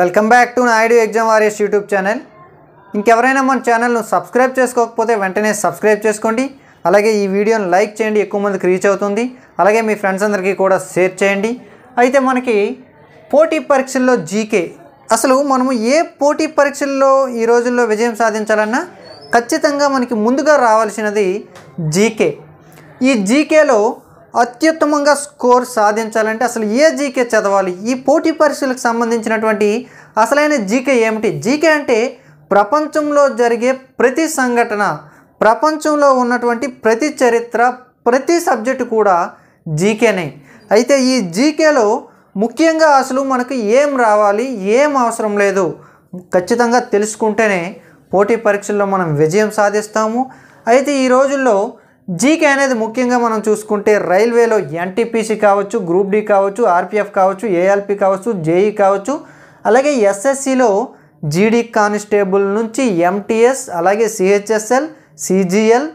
welcome back to Naidu exam warriors YouTube channel ఇంకెవరైనా మన ఛానల్ను సబ్స్క్రైబ్ చేసుకోకపోతే వెంటనే సబ్స్క్రైబ్ చేసుకోండి అలాగే ఈ వీడియోని లైక్ చేయండి ఎక్కువ మందికి రీచ్ అవుతుంది అలాగే మీ ఫ్రెండ్స్ అందరికీ కూడా షేర్ చేయండి అయితే మనకి పోటీ పరీక్షల్లో జీకే అసలు మనము ఏ పోటీ పరీక్షల్లో ఈ రోజుల్లో విజయం సాధించాలన్నా ఖచ్చితంగా మనకి ముందుగా రావాల్సినది జీకే ఈ జీకేలో అత్యుత్తమంగా స్కోర్ సాధించాలంటే అసలు ఏ జీకే చదవాలి ఈ పోటీ పరీక్షలకు సంబంధించినటువంటి అసలైన జీకే ఏమిటి జీకే అంటే ప్రపంచంలో జరిగే ప్రతి సంఘటన ప్రపంచంలో ఉన్నటువంటి ప్రతి చరిత్ర ప్రతి సబ్జెక్టు కూడా జీకేనే అయితే ఈ జీకేలో ముఖ్యంగా అసలు మనకు ఏం రావాలి ఏం అవసరం లేదు ఖచ్చితంగా తెలుసుకుంటేనే పోటీ పరీక్షల్లో మనం విజయం సాధిస్తాము అయితే ఈ రోజుల్లో జీకే అనేది ముఖ్యంగా మనం చూసుకుంటే రైల్వేలో ఎన్టీపీసీ కావచ్చు గ్రూప్ డి కావచ్చు ఆర్పిఎఫ్ కావచ్చు ఏఎల్పి కావచ్చు జేఈ కావచ్చు అలాగే ఎస్ఎస్సిలో జీడీ కానిస్టేబుల్ నుంచి ఎంటీఎస్ అలాగే సిహెచ్ఎస్ఎల్ సిజిఎల్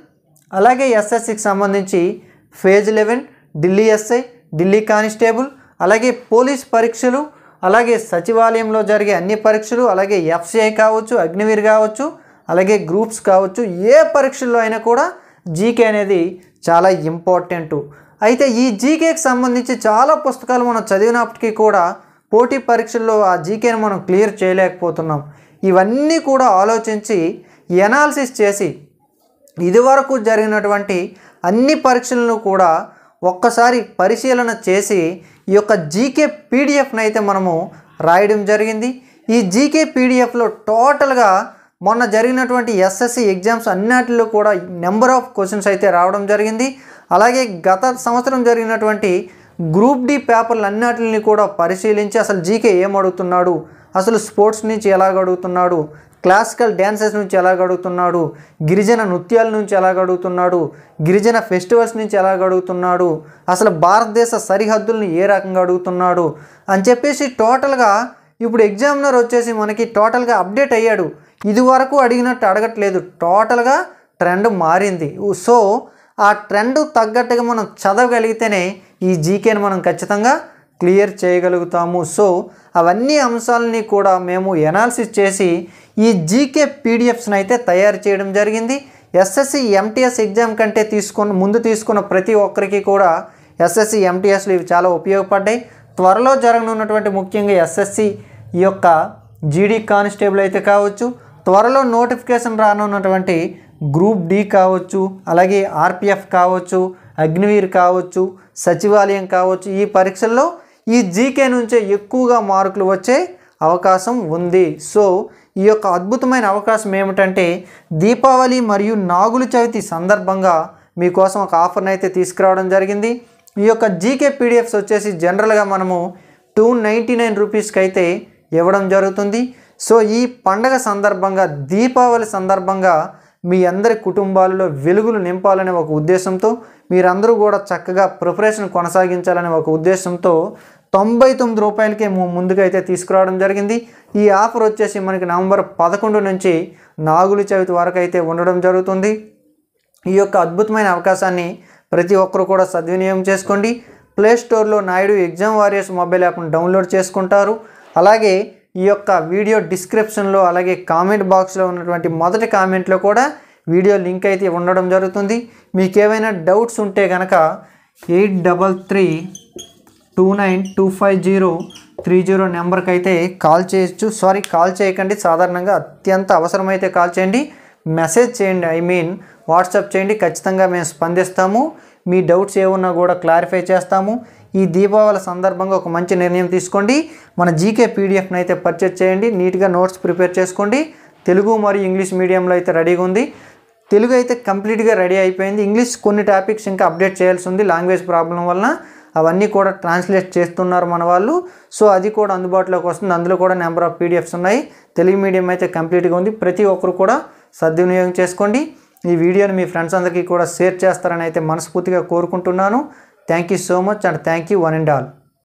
అలాగే ఎస్ఎస్సికి సంబంధించి phase eleven Delhi SI Delhi constable అలాగే పోలీస్ పరీక్షలు అలాగే సచివాలయంలో జరిగే అన్ని పరీక్షలు అలాగే ఎఫ్సిఐ కావచ్చు అగ్నివీర్ కావచ్చు అలాగే గ్రూప్స్ కావచ్చు ఏ పరీక్షల్లో అయినా కూడా జీకే అనేది చాలా ఇంపార్టెంటు అయితే ఈ జీకేకి సంబంధించి చాలా పుస్తకాలు మనం చదివినప్పటికీ కూడా పోటీ పరీక్షల్లో ఆ జీకేని మనం క్లియర్ చేయలేకపోతున్నాం ఇవన్నీ కూడా ఆలోచించి ఎనాలిసిస్ చేసి ఇదివరకు జరిగినటువంటి అన్ని పరీక్షలను కూడా ఒక్కసారి పరిశీలన చేసి ఈ యొక్క జీకే పీడిఎఫ్ని అయితే మనము రాయడం జరిగింది ఈ జీకే పీడిఎఫ్లో టోటల్గా మొన్న జరిగినటువంటి ఎస్ఎస్సి ఎగ్జామ్స్ అన్నిటిలో కూడా నెంబర్ ఆఫ్ క్వశ్చన్స్ అయితే రావడం జరిగింది అలాగే గత సంవత్సరం జరిగినటువంటి గ్రూప్ డి పేపర్లు అన్నిటిని కూడా పరిశీలించి అసలు జీకే ఏం అడుగుతున్నాడు అసలు స్పోర్ట్స్ నుంచి ఎలా అడుగుతున్నాడు క్లాసికల్ డ్యాన్సెస్ నుంచి ఎలా అడుగుతున్నాడు గిరిజన నృత్యాల నుంచి ఎలా అడుగుతున్నాడు గిరిజన ఫెస్టివల్స్ నుంచి ఎలా అడుగుతున్నాడు అసలు భారతదేశ సరిహద్దులను ఏ రకంగా అడుగుతున్నాడు అని చెప్పేసి టోటల్గా ఇప్పుడు ఎగ్జామినర్ వచ్చేసి మనకి టోటల్గా అప్డేట్ అయ్యాడు ఇదివరకు అడిగినట్టు అడగట్లేదు టోటల్గా ట్రెండ్ మారింది సో ఆ ట్రెండ్ తగ్గట్టుగా మనం చదవగలిగితేనే ఈ జీకేని మనం ఖచ్చితంగా క్లియర్ చేయగలుగుతాము సో అవన్నీ అంశాలని కూడా మేము ఎనాలిసిస్ చేసి ఈ జీకే పీడిఎఫ్స్ని అయితే తయారు చేయడం జరిగింది ఎస్ఎస్సి ఎంటీఎస్ ఎగ్జామ్ కంటే తీసుకున్న ముందు తీసుకున్న ప్రతి ఒక్కరికి కూడా ఎస్ఎస్సి ఎంటీఎస్లు ఇవి చాలా ఉపయోగపడ్డాయి త్వరలో జరగనున్నటువంటి ముఖ్యంగా ఎస్ఎస్సి ఈ యొక్క జీడీ కానిస్టేబుల్ అయితే కావచ్చు త్వరలో నోటిఫికేషన్ రానున్నటువంటి గ్రూప్ డి కావచ్చు అలాగే ఆర్పిఎఫ్ కావచ్చు అగ్నివీర్ కావచ్చు సచివాలయం కావచ్చు ఈ పరీక్షల్లో ఈ జీకే నుంచే ఎక్కువగా మార్కులు వచ్చే అవకాశం ఉంది సో ఈ యొక్క అద్భుతమైన అవకాశం ఏమిటంటే దీపావళి మరియు నాగుల చవితి సందర్భంగా మీకోసం ఒక ఆఫర్ని అయితే తీసుకురావడం జరిగింది ఈ యొక్క జీకే పీడిఎఫ్స్ వచ్చేసి జనరల్గా మనము టూ నైంటీ నైన్ రూపీస్కి అయితే ఇవ్వడం జరుగుతుంది సో ఈ పండగ సందర్భంగా దీపావళి సందర్భంగా మీ అందరి కుటుంబాలలో వెలుగులు నింపాలనే ఒక ఉద్దేశంతో మీరందరూ కూడా చక్కగా ప్రిపరేషన్ కొనసాగించాలనే ఒక ఉద్దేశంతో తొంభై తొమ్మిది రూపాయలకే ముందుకైతే తీసుకురావడం జరిగింది ఈ ఆఫర్ వచ్చేసి మనకి నవంబర్ పదకొండు నుంచి నాగులు చవితి వరకు అయితే ఉండడం జరుగుతుంది ఈ యొక్క అద్భుతమైన అవకాశాన్ని ప్రతి ఒక్కరూ కూడా సద్వినియోగం చేసుకోండి ప్లే స్టోర్లో నాయుడు ఎగ్జామ్ వారియర్స్ మొబైల్ యాప్ను డౌన్లోడ్ చేసుకుంటారు అలాగే ఈ యొక్క వీడియో డిస్క్రిప్షన్లో అలాగే కామెంట్ బాక్స్లో ఉన్నటువంటి మొదటి కామెంట్లో కూడా వీడియో లింక్ అయితే ఉండడం జరుగుతుంది మీకు ఏవైనా డౌట్స్ ఉంటే కనుక eight double three two nine two five zero three zero నెంబర్కి అయితే కాల్ చేయొచ్చు సారీ కాల్ చేయకండి సాధారణంగా అత్యంత అవసరమైతే కాల్ చేయండి మెసేజ్ చేయండి ఐ మీన్ వాట్సాప్ చేయండి ఖచ్చితంగా మేము స్పందిస్తాము మీ డౌట్స్ ఏమున్నా కూడా క్లారిఫై చేస్తాము ఈ దీపావళి సందర్భంగా ఒక మంచి నిర్ణయం తీసుకోండి మన జీకే పీడిఎఫ్ని అయితే పర్చేజ్ చేయండి నీట్గా నోట్స్ ప్రిపేర్ చేసుకోండి తెలుగు మరియు ఇంగ్లీష్ మీడియంలో అయితే రెడీగా ఉంది తెలుగు అయితే కంప్లీట్గా రెడీ అయిపోయింది ఇంగ్లీష్ కొన్ని టాపిక్స్ ఇంకా అప్డేట్ చేయాల్సి ఉంది లాంగ్వేజ్ ప్రాబ్లం వలన అవన్నీ కూడా ట్రాన్స్లేట్ చేస్తున్నారు మన వాళ్ళు సో అది కూడా అందుబాటులోకి వస్తుంది అందులో కూడా నెంబర్ ఆఫ్ పీడిఎఫ్స్ ఉన్నాయి తెలుగు మీడియం అయితే కంప్లీట్గా ఉంది ప్రతి ఒక్కరు కూడా సద్వినియోగం చేసుకోండి ఈ వీడియోని మీ ఫ్రెండ్స్ అందరికీ కూడా షేర్ చేస్తారని అయితే మనస్ఫూర్తిగా కోరుకుంటున్నాను thank you so much and thank you one and all